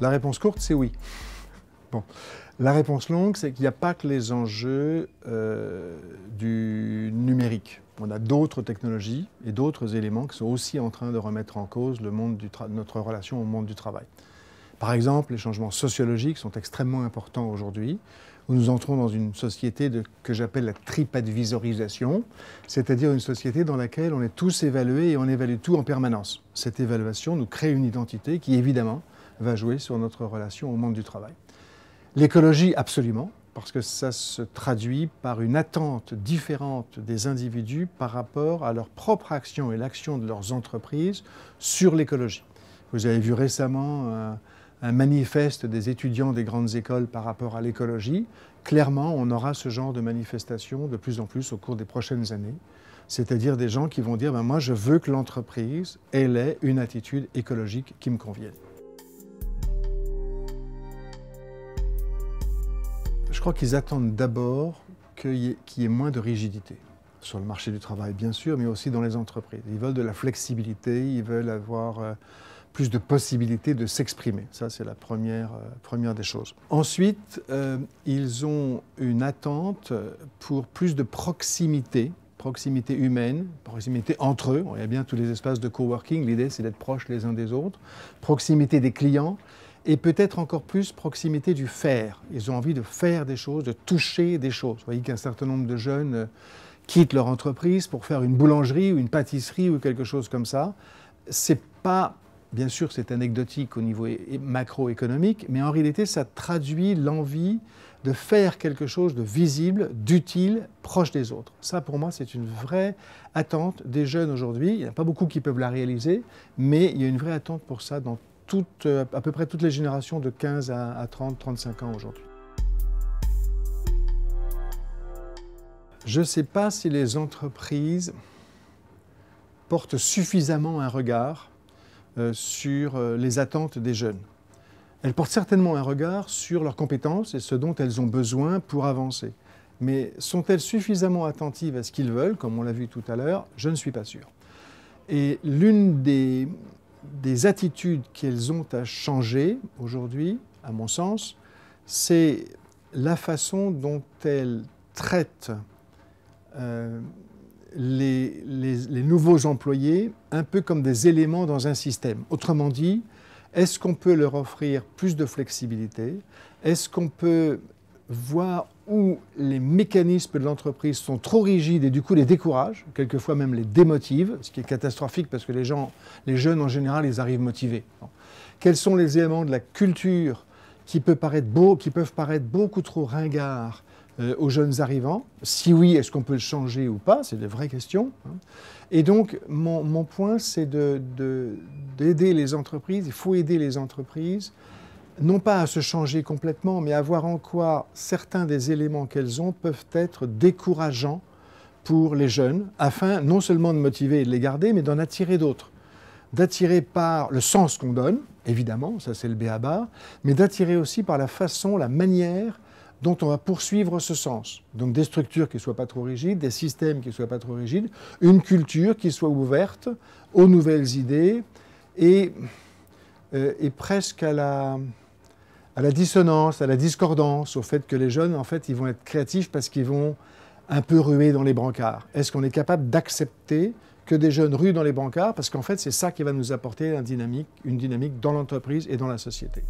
La réponse courte, c'est oui. Bon. La réponse longue, c'est qu'il n'y a pas que les enjeux euh, du numérique. On a d'autres technologies et d'autres éléments qui sont aussi en train de remettre en cause le monde du notre relation au monde du travail. Par exemple, les changements sociologiques sont extrêmement importants aujourd'hui, où nous entrons dans une société que j'appelle la tripadvisorisation, c'est-à-dire une société dans laquelle on est tous évalués et on évalue tout en permanence. Cette évaluation nous crée une identité qui, évidemment, va jouer sur notre relation au monde du travail. L'écologie, absolument, parce que ça se traduit par une attente différente des individus par rapport à leur propre action et l'action de leurs entreprises sur l'écologie. Vous avez vu récemment euh, un, manifeste des étudiants des grandes écoles par rapport à l'écologie. Clairement, on aura ce genre de manifestation de plus en plus au cours des prochaines années, c'est-à-dire des gens qui vont dire ben, Moi, je veux que l'entreprise, ait une attitude écologique qui me convienne ». Je crois qu'ils attendent d'abord qu'il y, ait moins de rigidité sur le marché du travail, bien sûr, mais aussi dans les entreprises. Ils veulent de la flexibilité, ils veulent avoir euh, plus de possibilités de s'exprimer. Ça, c'est la première, euh, première des choses. Ensuite, euh, ils ont une attente pour plus de proximité proximité humaine, proximité entre eux. Il y a bien tous les espaces de coworking. L'idée, c'est d'être proches les uns des autres. Proximité des clients et peut-être encore plus proximité du faire. Ils ont envie de faire des choses, de toucher des choses. Vous voyez qu'un certain nombre de jeunes euh, quittent leur entreprise pour faire une boulangerie ou une pâtisserie ou quelque chose comme ça. C'est pas, bien sûr, c'est anecdotique au niveau macroéconomique, mais en réalité, ça traduit l'envie de faire quelque chose de visible, d'utile, proche des autres. Ça, pour moi, c'est une vraie attente des jeunes aujourd'hui. Il n'y a pas beaucoup qui peuvent la réaliser, mais il y a une vraie attente pour ça dans toutes, euh, à peu près toutes les générations de 15 à 30, 35 ans aujourd'hui. Je ne sais pas si les entreprises portent suffisamment un regard euh, sur euh, les attentes des jeunes. Elles portent certainement un regard sur leurs compétences et ce dont elles ont besoin pour avancer. Mais sont-elles suffisamment attentives à ce qu'ils veulent, comme on l'a vu tout à l'heure Je ne suis pas sûr. Et l'une des, des attitudes qu'elles ont à changer aujourd'hui, à mon sens, c'est la façon dont elles traitent euh, les, nouveaux employés un peu comme des éléments dans un système. Autrement dit, est-ce qu'on peut leur offrir plus de flexibilité Est-ce qu'on peut voir où les mécanismes de l'entreprise sont trop rigides et du coup les découragent, quelquefois même les démotivent, ce qui est catastrophique parce que les, gens, les jeunes en général, ils arrivent motivés. Quels sont les éléments de la culture qui, peut paraître qui peuvent paraître beaucoup trop ringards euh, aux jeunes arrivants Si oui, est-ce qu'on peut le changer ou pas C'est des vraies questions. Hein. Et donc, mon, mon point, c'est d'aider de, les entreprises, il faut aider les entreprises non pas à se changer complètement, mais à voir en quoi certains des éléments qu'elles ont peuvent être décourageants pour les jeunes, afin non seulement de motiver et de les garder, mais d'en attirer d'autres. D'attirer par le sens qu'on donne, évidemment, ça c'est le béaba, mais d'attirer aussi par la façon, la manière dont on va poursuivre ce sens. Donc des structures qui ne soient pas trop rigides, des systèmes qui ne soient pas trop rigides, une culture qui soit ouverte aux nouvelles idées et, euh, et presque à la, à la dissonance, à la discordance, au fait que les jeunes, en fait, ils vont être créatifs parce qu'ils vont un peu ruer dans les brancards. Est-ce qu'on est capable d'accepter que des jeunes ruent dans les brancards Parce qu'en fait, c'est ça qui va nous apporter une dynamique, une dynamique dans l'entreprise et dans la société.